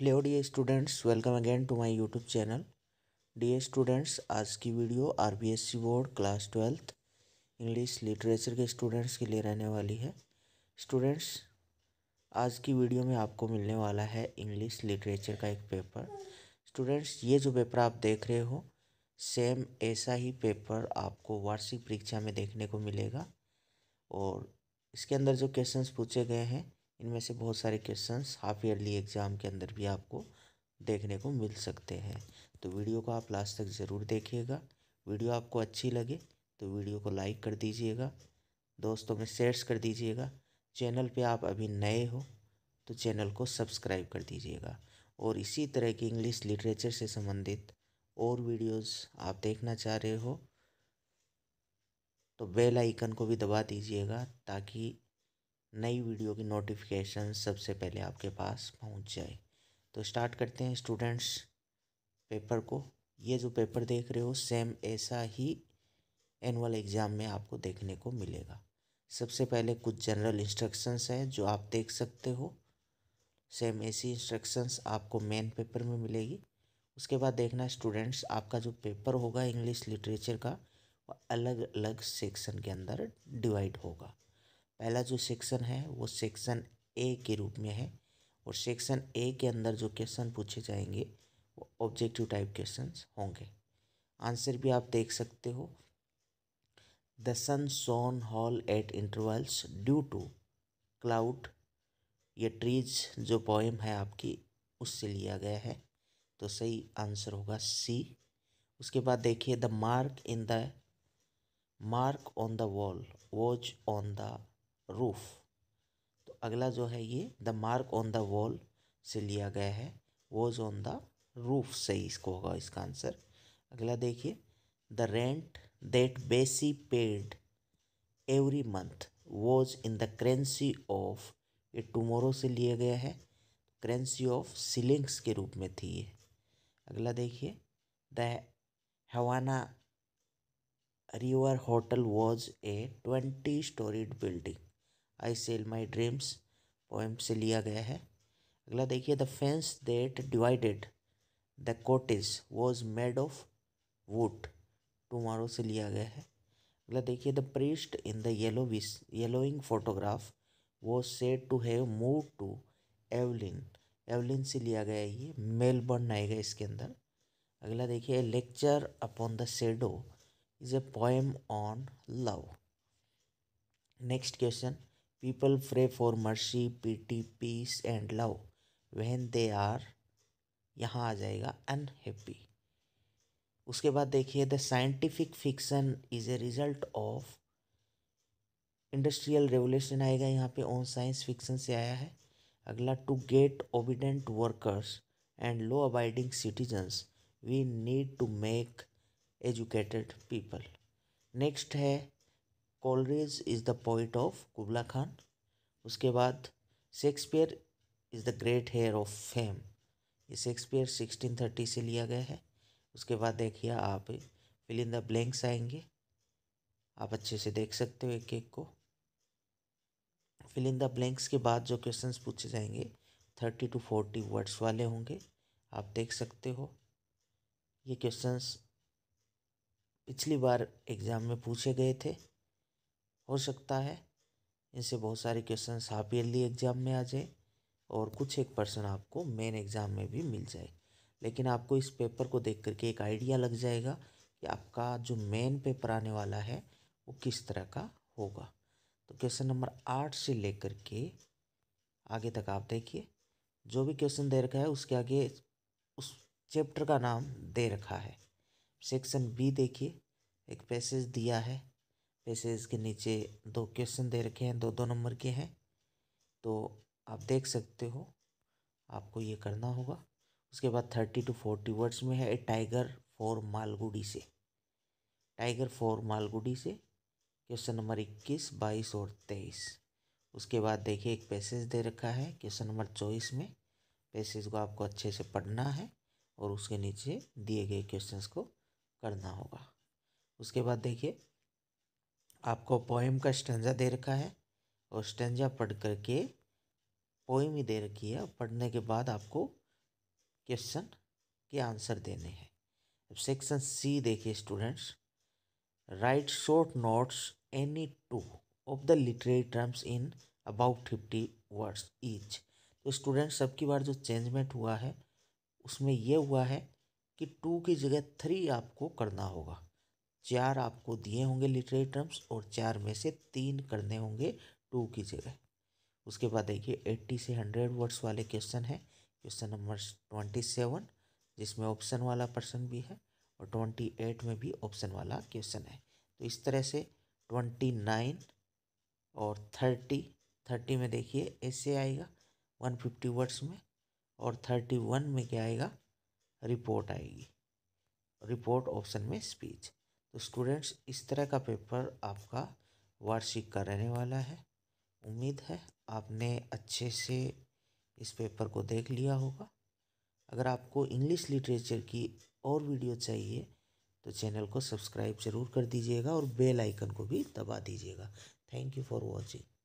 hello dear students welcome again to my YouTube channel dear students आज की video RBSC board class twelfth English literature के students के लिए रहने वाली है स्टूडेंट्स आज की वीडियो में आपको मिलने वाला है इंग्लिश लिटरेचर का एक पेपर स्टूडेंट्स ये जो पेपर आप देख रहे हो सेम ऐसा ही पेपर आपको वार्षिक परीक्षा में देखने को मिलेगा और इसके अंदर जो क्वेश्चन पूछे गए हैं इनमें से बहुत सारे क्वेश्चन हाफ ईयरली एग्ज़ाम के अंदर भी आपको देखने को मिल सकते हैं तो वीडियो को आप लास्ट तक ज़रूर देखिएगा वीडियो आपको अच्छी लगे तो वीडियो को लाइक कर दीजिएगा दोस्तों में शेयर्स कर दीजिएगा चैनल पे आप अभी नए हो तो चैनल को सब्सक्राइब कर दीजिएगा और इसी तरह की इंग्लिश लिटरेचर से संबंधित और वीडियोस आप देखना चाह रहे हो तो बेल आइकन को भी दबा दीजिएगा ताकि नई वीडियो की नोटिफिकेशन सबसे पहले आपके पास पहुंच जाए तो स्टार्ट करते हैं स्टूडेंट्स पेपर को ये जो पेपर देख रहे हो सेम ऐसा ही एनुअल एग्ज़ाम में आपको देखने को मिलेगा सबसे पहले कुछ जनरल इंस्ट्रक्शंस हैं जो आप देख सकते हो सेम ऐसी इंस्ट्रक्शंस आपको मेन पेपर में मिलेगी उसके बाद देखना स्टूडेंट्स आपका जो पेपर होगा इंग्लिश लिटरेचर का वो अलग अलग सेक्शन के अंदर डिवाइड होगा पहला जो सेक्शन है वो सेक्शन ए के रूप में है और सेक्शन ए के अंदर जो क्वेश्चन पूछे जाएंगे वो ऑब्जेक्टिव टाइप क्वेश्चन होंगे आंसर भी आप देख सकते हो the sun shone all at intervals due to cloud ये ट्रीज जो पोएम है आपकी उससे लिया गया है तो सही आंसर होगा सी उसके बाद देखिए the mark in the mark on the wall watch on the roof तो अगला जो है ये the mark on the wall से लिया गया है वॉज ऑन द रूफ सही इसको होगा इसका आंसर अगला देखिए the rent that Bessie paid every month was in the currency of ये टमोरो से लिया गया है करेंसी ऑफ सीलिंग्स के रूप में थी ये अगला देखिए the Havana river hotel was a twenty storied building I sell my dreams poem से लिया गया है अगला देखिए the fence that divided the cottage was made of wood tomorrow से लिया गया है अगला देखिए the priest in the yellow विस yellowing photograph was said to have move to Evelyn Evelyn से लिया गया है ये मेलबर्न आएगा इसके अंदर अगला देखिए lecture upon the shadow is a poem on love next question People pray for mercy, pity, peace and love when they are यहाँ आ जाएगा अनहैप्पी उसके बाद देखिए the scientific fiction is a result of industrial revolution आएगा यहाँ पे on science fiction से आया है अगला to get obedient workers and law abiding citizens we need to make educated people next है Coleridge is the poet of Kubla Khan उसके बाद Shakespeare is the great heir of fame ये Shakespeare sixteen thirty से लिया गया है उसके बाद देखिए आप फिल द ब्लैंक्स आएंगे आप अच्छे से देख सकते हो एक एक को फिल द ब्लैंक्स के बाद जो क्वेश्चंस पूछे जाएंगे थर्टी टू फोर्टी वर्ड्स वाले होंगे आप देख सकते हो ये क्वेश्चंस पिछली बार एग्ज़ाम में पूछे गए थे हो सकता है इनसे बहुत सारे क्वेश्चन हाफ ईयरली एग्ज़ाम में आ जाए और कुछ एक पर्सन आपको मेन एग्ज़ाम में भी मिल जाए लेकिन आपको इस पेपर को देख करके एक आइडिया लग जाएगा कि आपका जो मेन पेपर आने वाला है वो किस तरह का होगा तो क्वेश्चन नंबर आठ से लेकर के आगे तक आप देखिए जो भी क्वेश्चन दे रखा है उसके आगे उस चैप्टर का नाम दे रखा है सेक्शन बी देखिए एक पैसेज दिया है पैसेज के नीचे दो क्वेश्चन दे रखे हैं दो दो नंबर के हैं तो आप देख सकते हो आपको ये करना होगा उसके बाद थर्टी टू फोर्टी वर्ड्स में है ए टाइगर फॉर मालगुडी से टाइगर फॉर मालगुडी से क्वेश्चन नंबर इक्कीस बाईस और तेईस उसके बाद देखिए एक पैसेज दे रखा है क्वेश्चन नंबर चौबीस में पैसेज को आपको अच्छे से पढ़ना है और उसके नीचे दिए गए क्वेश्चंस को करना होगा उसके बाद देखिए आपको पोएम का स्टेंजा दे रखा है और स्टेंजा पढ़ करके पोएम ही दे रखी है पढ़ने के बाद आपको क्वेश्चन के आंसर देने हैं अब सेक्शन सी देखिए students write short notes any two of the literary terms in about fifty words each तो स्टूडेंट्स सबकी बार जो चेंजमेंट हुआ है उसमें यह हुआ है कि टू की जगह थ्री आपको करना होगा चार आपको दिए होंगे लिटरेरी टर्म्स और चार में से तीन करने होंगे टू की जगह उसके बाद देखिए एट्टी से हंड्रेड वर्ड्स वाले क्वेश्चन है क्वेश्चन नंबर ट्वेंटी सेवन जिसमें ऑप्शन वाला पर्सन भी है और ट्वेंटी एट में भी ऑप्शन वाला क्वेश्चन है तो इस तरह से ट्वेंटी नाइन और थर्टी थर्टी में देखिए ऐसे आएगा वन फिफ्टी वर्ड्स में और थर्टी वन में क्या आएगा रिपोर्ट आएगी रिपोर्ट ऑप्शन में स्पीच तो स्टूडेंट्स इस तरह का पेपर आपका वार्षिक का रहने वाला है उम्मीद है आपने अच्छे से इस पेपर को देख लिया होगा अगर आपको इंग्लिश लिटरेचर की और वीडियो चाहिए तो चैनल को सब्सक्राइब ज़रूर कर दीजिएगा और बेल आइकन को भी दबा दीजिएगा थैंक यू फॉर वॉचिंग